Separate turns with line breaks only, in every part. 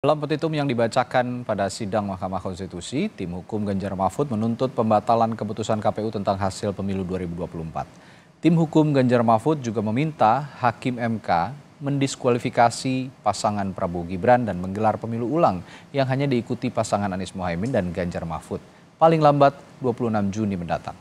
Dalam petitum yang dibacakan pada sidang Mahkamah Konstitusi, tim hukum Ganjar Mahfud menuntut pembatalan keputusan KPU tentang hasil pemilu 2024. Tim hukum Ganjar Mahfud juga meminta Hakim MK mendiskualifikasi pasangan Prabowo Gibran dan menggelar pemilu ulang yang hanya diikuti pasangan Anies Mohaimin dan Ganjar Mahfud paling lambat 26 Juni mendatang.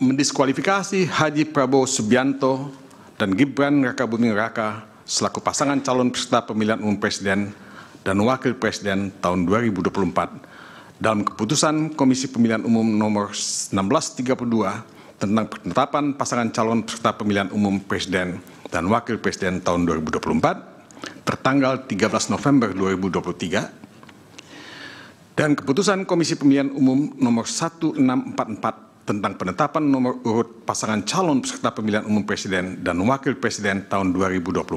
mendiskualifikasi Haji Prabowo Subianto dan Gibran Raka Buming Raka selaku pasangan calon peserta pemilihan umum presiden dan wakil presiden tahun 2024 dalam keputusan Komisi Pemilihan Umum nomor 1632 tentang penetapan pasangan calon peserta pemilihan umum presiden dan wakil presiden tahun 2024 tertanggal 13 November 2023 dan keputusan Komisi Pemilihan Umum nomor 1644 tentang penetapan nomor urut pasangan calon peserta pemilihan umum presiden dan wakil presiden tahun 2024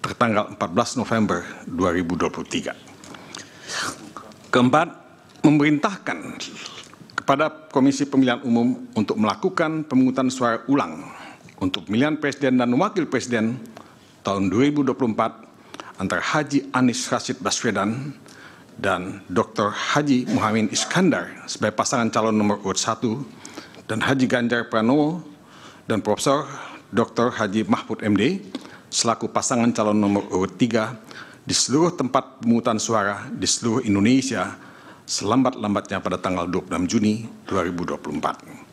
tertanggal 14 November 2023. Keempat, memerintahkan kepada Komisi Pemilihan Umum untuk melakukan pemungutan suara ulang untuk pemilihan presiden dan wakil presiden tahun 2024 antara Haji Anies Rashid Baswedan dan Dr. Haji Muhammad Iskandar sebagai pasangan calon nomor urut 1 dan Haji Ganjar Pranowo dan Profesor Dr. Haji Mahfud MD selaku pasangan calon nomor urut 3 di seluruh tempat pemungutan suara di seluruh Indonesia selambat-lambatnya pada tanggal 26 Juni 2024.